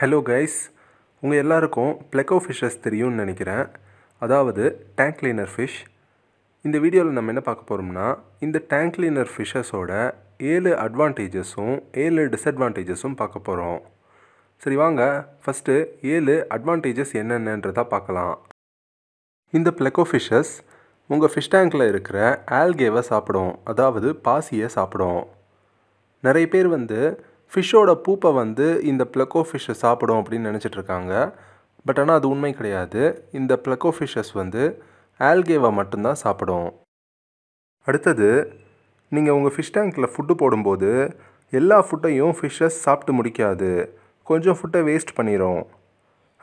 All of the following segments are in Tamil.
ஹலோ கைஸ் உங்கள் எல்லாருக்கும் ப்ளெக்கோ ஃபிஷ்ஷஸ் தெரியும்னு நினைக்கிறேன் அதாவது டேங்க் கிளீனர் ஃபிஷ் இந்த வீடியோவில் நம்ம என்ன பார்க்க போகிறோம்னா இந்த டேங்க் கிளீனர் ஃபிஷ்ஷஸோட ஏழு அட்வான்டேஜஸும் ஏழு டிஸ்அட்வான்டேஜஸும் பார்க்க போகிறோம் சரி வாங்க ஃபஸ்ட்டு ஏழு அட்வான்டேஜஸ் என்னென்னன்றதா பார்க்கலாம் இந்த ப்ளெக்கோ ஃபிஷ்ஷஸ் உங்கள் ஃபிஷ் டேங்க்கில் இருக்கிற ஆல்கேவை சாப்பிடும் அதாவது பாசியை சாப்பிடும் நிறைய பேர் வந்து ஃபிஷ்ஷோட பூப்பை வந்து இந்த பிளக்கோ ஃபிஷ்ஷை சாப்பிடும் அப்படின்னு இருக்காங்க பட் ஆனால் அது உண்மை கிடையாது இந்த பிளக்கோ ஃபிஷ்ஷஸ் வந்து ஆல்கேவை மட்டும்தான் சாப்பிடும் அடுத்தது நீங்கள் உங்கள் ஃபிஷ் டேங்கில் ஃபுட்டு போடும்போது எல்லா ஃபுட்டையும் ஃபிஷ்ஷஸ் சாப்பிட்டு முடிக்காது கொஞ்சம் ஃபுட்டை வேஸ்ட் பண்ணிடும்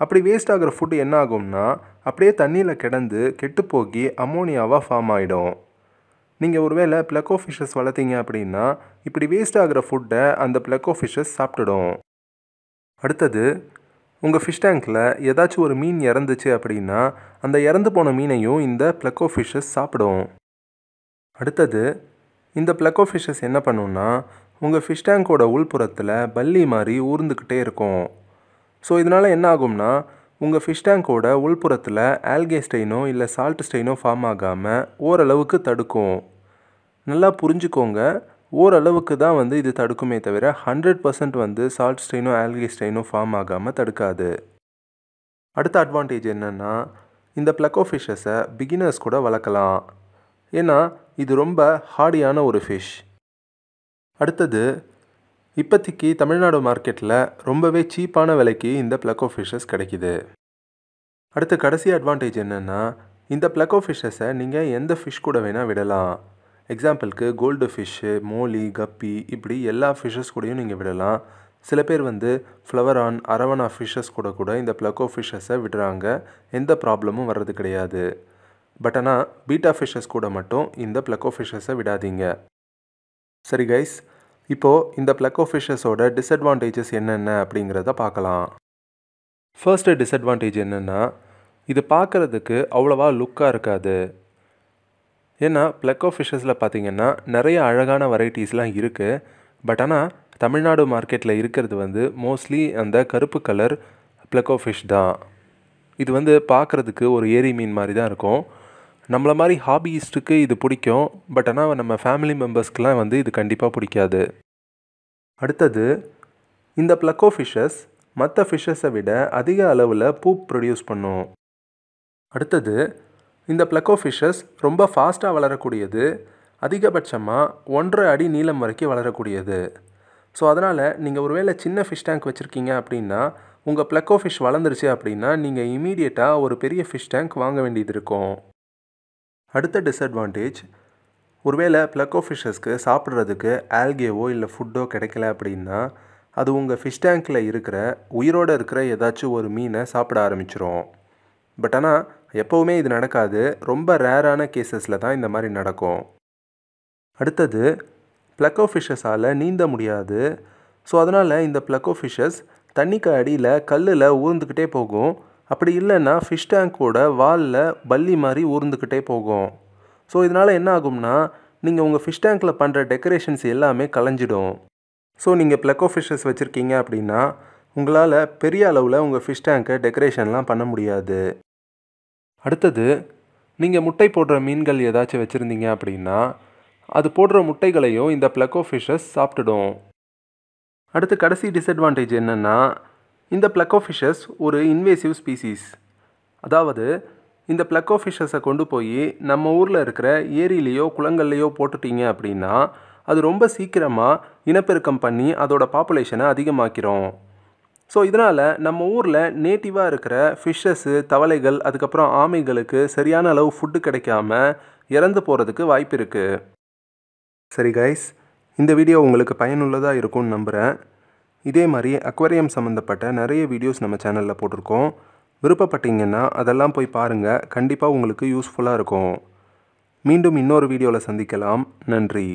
அப்படி வேஸ்ட் ஆகிற ஃபுட்டு என்ன ஆகும்னா அப்படியே தண்ணியில் கிடந்து கெட்டு அமோனியாவாக ஃபார்ம் ஆகிடும் நீங்கள் ஒருவேளை பிளக்கோ ஃபிஷஸ் வளர்த்தீங்க அப்படின்னா இப்படி வேஸ்ட் ஆகிற ஃபுட்டை அந்த பிளக்கோ ஃபிஷஸ் சாப்பிட்டுடும் அடுத்தது உங்கள் ஃபிஷ் டேங்க்கில் ஏதாச்சும் ஒரு மீன் இறந்துச்சு அப்படின்னா அந்த இறந்து போன மீனையும் இந்த பிளக்கோ ஃபிஷஸ் சாப்பிடும் அடுத்தது இந்த பிளக்கோ ஃபிஷஸ் என்ன பண்ணுன்னா உங்கள் ஃபிஷ் டேங்கோட உள்புறத்தில் பல்லி மாதிரி ஊர்ந்துக்கிட்டே இருக்கும் ஸோ இதனால் என்ன ஆகும்னா உங்கள் ஃபிஷ் டேங்கோட உள்புறத்தில் ஆல்கே ஸ்டெயினோ இல்லை சால்ட் ஸ்டெயினோ ஃபார்ம் ஆகாமல் ஓரளவுக்கு தடுக்கும் நல்லா புரிஞ்சுக்கோங்க ஓரளவுக்கு தான் வந்து இது தடுக்குமே தவிர ஹண்ட்ரட் பர்சன்ட் வந்து சால்ட் ஸ்டெயினோ ஆல்கே ஸ்டெயினோ ஃபார்ம் ஆகாமல் தடுக்காது அடுத்த அட்வான்டேஜ் என்னென்னா இந்த பிளக்கோ ஃபிஷ்ஷஸை பிகினர்ஸ் கூட வளர்க்கலாம் ஏன்னா இது ரொம்ப ஹார்டியான ஒரு ஃபிஷ் அடுத்தது இப்போதைக்கு தமிழ்நாடு மார்க்கெட்டில் ரொம்பவே சீப்பான விலைக்கு இந்த பிளக்கோ ஃபிஷ்ஷஸ் கிடைக்கிது அடுத்து கடைசி அட்வான்டேஜ் என்னென்னா இந்த பிளக்கோ ஃபிஷ்ஷஸை நீங்கள் எந்த ஃபிஷ் கூட வேணால் விடலாம் எக்ஸாம்பிளுக்கு கோல்டு ஃபிஷ்ஷு மோலி கப்பி இப்படி எல்லா ஃபிஷ்ஷஸ் கூடயும் நீங்கள் விடலாம் சில பேர் வந்து ஃப்ளவரான் அரவணா ஃபிஷ்ஷஸ் கூட கூட இந்த பிளக்கோ ஃபிஷஸை விடுறாங்க எந்த ப்ராப்ளமும் வர்றது கிடையாது பட் ஆனால் பீட்டா ஃபிஷ்ஷஸ் கூட மட்டும் இந்த பிளக்கோ ஃபிஷ்ஷஸை விடாதீங்க சரி கைஸ் இப்போது இந்த பிளக்கோ ஃபிஷ்ஷஸோட டிஸ்அட்வான்டேஜஸ் என்னென்ன அப்படிங்கிறத பார்க்கலாம் ஃபர்ஸ்ட்டு டிஸ்அட்வான்டேஜ் என்னென்னா இது பார்க்குறதுக்கு அவ்வளோவா லுக்காக இருக்காது ஏன்னா பிளக்கோ ஃபிஷ்ஷஸில் பார்த்திங்கன்னா நிறைய அழகான வெரைட்டிஸ்லாம் இருக்குது பட் ஆனால் தமிழ்நாடு மார்க்கெட்டில் இருக்கிறது வந்து மோஸ்ட்லி அந்த கருப்பு கலர் பிளக்கோ ஃபிஷ் தான் இது வந்து பார்க்குறதுக்கு ஒரு ஏரி மீன் மாதிரி தான் இருக்கும் நம்மளை மாதிரி ஹாபியிஸ்ட்டுக்கு இது பிடிக்கும் பட் ஆனால் நம்ம ஃபேமிலி மெம்பர்ஸ்க்கெலாம் வந்து இது கண்டிப்பாக பிடிக்காது அடுத்தது இந்த பிளக்கோ ஃபிஷ்ஷஸ் மற்ற ஃபிஷஸை விட அதிக அளவில் பூ ப்ரொடியூஸ் பண்ணும் அடுத்தது இந்த பிளக்கோ ஃபிஷ்ஷஸ் ரொம்ப ஃபாஸ்ட்டாக வளரக்கூடியது அதிகபட்சமாக ஒன்றரை அடி நீளம் வரைக்கும் வளரக்கூடியது ஸோ அதனால் நீங்கள் ஒருவேளை சின்ன ஃபிஷ் டேங்க் வச்சுருக்கீங்க அப்படின்னா உங்கள் பிளக்கோ ஃபிஷ் வளர்ந்துருச்சு அப்படின்னா நீங்கள் இமீடியட்டாக ஒரு பெரிய ஃபிஷ் டேங்க் வாங்க வேண்டியது இருக்கும் அடுத்த டிஸ்அட்வான்டேஜ் ஒருவேளை பிளக்கோ ஃபிஷ்ஷஸ்க்கு சாப்பிட்றதுக்கு ஆல்கேவோ இல்லை ஃபுட்டோ கிடைக்கல அப்படின்னா அது உங்கள் ஃபிஷ் டேங்க்கில் இருக்கிற உயிரோடு இருக்கிற ஏதாச்சும் ஒரு மீனை சாப்பிட ஆரம்பிச்சிரும் பட் ஆனால் எப்போவுமே இது நடக்காது ரொம்ப ரேரான கேசஸில் தான் இந்த மாதிரி நடக்கும் அடுத்தது பிளக்கோ ஃபிஷஸால் நீந்த முடியாது ஸோ அதனால் இந்த பிளக்கோ ஃபிஷ்ஷஸ் தண்ணிக்கு அடியில் கல்லில் ஊர்ந்துக்கிட்டே போகும் அப்படி இல்லைன்னா ஃபிஷ் டேங்க்கோட வாலில் பல்லி மாதிரி ஊர்ந்துக்கிட்டே போகும் ஸோ இதனால் என்ன ஆகும்னா நீங்கள் உங்கள் ஃபிஷ் டேங்கில் பண்ணுற டெக்கரேஷன்ஸ் எல்லாமே கலைஞ்சிடும் ஸோ நீங்கள் பிளக்கோ ஃபிஷ்ஷஸ் வச்சுருக்கீங்க அப்படின்னா உங்களால் பெரிய அளவில் உங்கள் ஃபிஷ் டேங்கை டெக்கரேஷன்லாம் பண்ண முடியாது அடுத்தது நீங்கள் முட்டை போடுற மீன்கள் ஏதாச்சும் வச்சுருந்தீங்க அப்படின்னா அது போடுற முட்டைகளையும் இந்த பிளக்கோ ஃபிஷ்ஷஸ் சாப்பிட்டுடும் அடுத்து கடைசி டிஸ்அட்வான்டேஜ் என்னென்னா இந்த பிளக்கோஃபிஷஸ் ஒரு இன்வேசிவ் ஸ்பீசிஸ் அதாவது இந்த பிளக்கோஃபிஷஸை கொண்டு போய் நம்ம ஊரில் இருக்கிற ஏரியிலேயோ குளங்கள்லேயோ போட்டுட்டீங்க அப்படின்னா அது ரொம்ப சீக்கிரமாக இனப்பெருக்கம் பண்ணி அதோட பாப்புலேஷனை அதிகமாக்கிறோம் ஸோ இதனால் நம்ம ஊரில் நேட்டிவாக இருக்கிற ஃபிஷ்ஷஸ்ஸு தவளைகள் அதுக்கப்புறம் ஆமைகளுக்கு சரியான அளவு ஃபுட்டு கிடைக்காம இறந்து போகிறதுக்கு வாய்ப்பு இருக்குது சரி கைஸ் இந்த வீடியோ உங்களுக்கு பயனுள்ளதாக இருக்கும்னு நம்புகிறேன் இதே மாதிரி அக்வரியம் சம்மந்தப்பட்ட நிறைய வீடியோஸ் நம்ம சேனலில் போட்டிருக்கோம் விருப்பப்பட்டீங்கன்னா அதெல்லாம் போய் பாருங்கள் கண்டிப்பாக உங்களுக்கு யூஸ்ஃபுல்லாக இருக்கும் மீண்டும் இன்னொரு வீடியோவில் சந்திக்கலாம் நன்றி